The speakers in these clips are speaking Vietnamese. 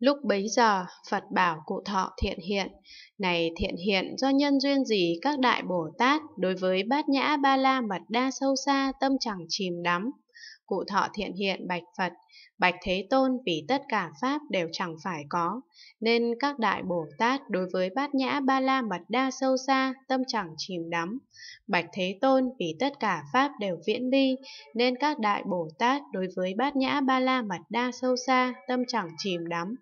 Lúc bấy giờ, Phật bảo cụ thọ thiện hiện, này thiện hiện do nhân duyên gì các đại Bồ Tát đối với bát nhã ba la mật đa sâu xa tâm chẳng chìm đắm, cụ thọ thiện hiện bạch Phật, bạch Thế Tôn vì tất cả Pháp đều chẳng phải có, nên các đại Bồ Tát đối với bát nhã ba la mật đa sâu xa, tâm chẳng chìm đắm. Bạch Thế Tôn vì tất cả Pháp đều viễn ly, nên các đại Bồ Tát đối với bát nhã ba la mật đa sâu xa, tâm chẳng chìm đắm.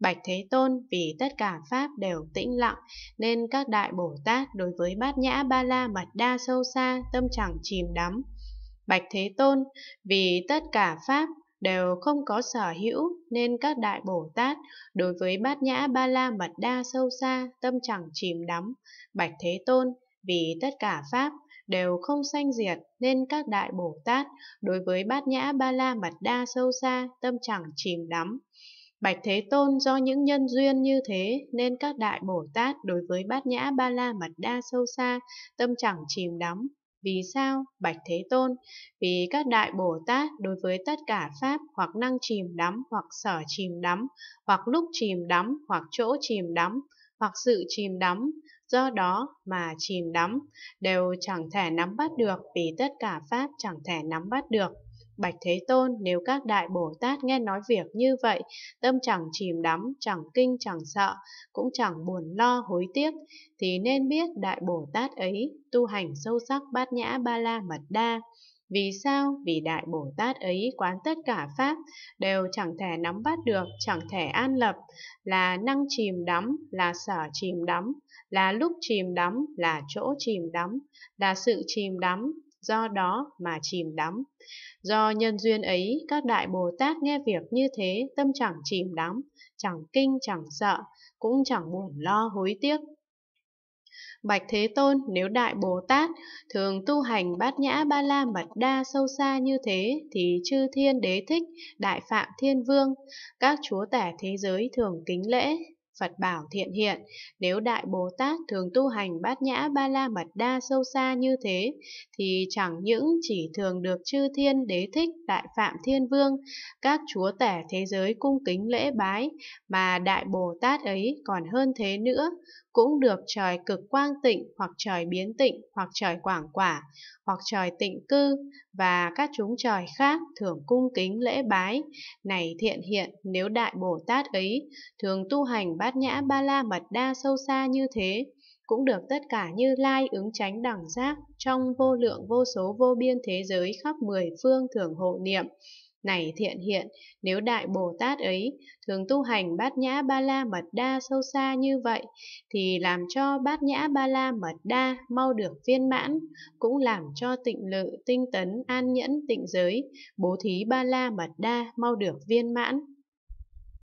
Bạch Thế Tôn vì tất cả Pháp đều tĩnh lặng, nên các đại Bồ Tát đối với bát nhã ba la mật đa sâu xa, tâm chẳng chìm đắm. Bạch Thế Tôn, vì tất cả Pháp đều không có sở hữu nên các đại Bồ Tát đối với bát nhã ba la mật đa sâu xa tâm chẳng chìm đắm. Bạch Thế Tôn, vì tất cả Pháp đều không sanh diệt nên các đại Bồ Tát đối với bát nhã ba la mật đa sâu xa tâm chẳng chìm đắm. Bạch Thế Tôn do những nhân duyên như thế nên các đại Bồ Tát đối với bát nhã ba la mật đa sâu xa tâm chẳng chìm đắm. Vì sao? Bạch Thế Tôn, vì các đại Bồ Tát đối với tất cả Pháp hoặc năng chìm đắm, hoặc sở chìm đắm, hoặc lúc chìm đắm, hoặc chỗ chìm đắm, hoặc sự chìm đắm, do đó mà chìm đắm, đều chẳng thể nắm bắt được vì tất cả Pháp chẳng thể nắm bắt được. Bạch Thế Tôn, nếu các đại Bồ Tát nghe nói việc như vậy, tâm chẳng chìm đắm, chẳng kinh, chẳng sợ, cũng chẳng buồn lo hối tiếc, thì nên biết đại Bồ Tát ấy tu hành sâu sắc bát nhã ba la mật đa. Vì sao? Vì Đại Bồ Tát ấy quán tất cả Pháp, đều chẳng thể nắm bắt được, chẳng thể an lập, là năng chìm đắm, là sở chìm đắm, là lúc chìm đắm, là chỗ chìm đắm, là sự chìm đắm, do đó mà chìm đắm. Do nhân duyên ấy, các đại Bồ Tát nghe việc như thế, tâm chẳng chìm đắm, chẳng kinh chẳng sợ, cũng chẳng buồn lo hối tiếc. Bạch Thế Tôn, nếu Đại Bồ Tát thường tu hành bát nhã ba la mật đa sâu xa như thế, thì chư thiên đế thích, đại phạm thiên vương, các chúa tể thế giới thường kính lễ, Phật bảo thiện hiện, nếu Đại Bồ Tát thường tu hành bát nhã ba la mật đa sâu xa như thế, thì chẳng những chỉ thường được chư thiên đế thích đại phạm thiên vương, các chúa tể thế giới cung kính lễ bái, mà Đại Bồ Tát ấy còn hơn thế nữa, cũng được trời cực quang tịnh hoặc trời biến tịnh hoặc trời quảng quả hoặc trời tịnh cư và các chúng trời khác thường cung kính lễ bái. Này thiện hiện, nếu Đại Bồ Tát ấy thường tu hành bát bát nhã ba la mật đa sâu xa như thế, cũng được tất cả như lai ứng tránh đẳng giác trong vô lượng vô số vô biên thế giới khắp mười phương thường hộ niệm. Này thiện hiện, nếu Đại Bồ Tát ấy thường tu hành bát nhã ba la mật đa sâu xa như vậy, thì làm cho bát nhã ba la mật đa mau được viên mãn, cũng làm cho tịnh lự, tinh tấn, an nhẫn, tịnh giới, bố thí ba la mật đa mau được viên mãn.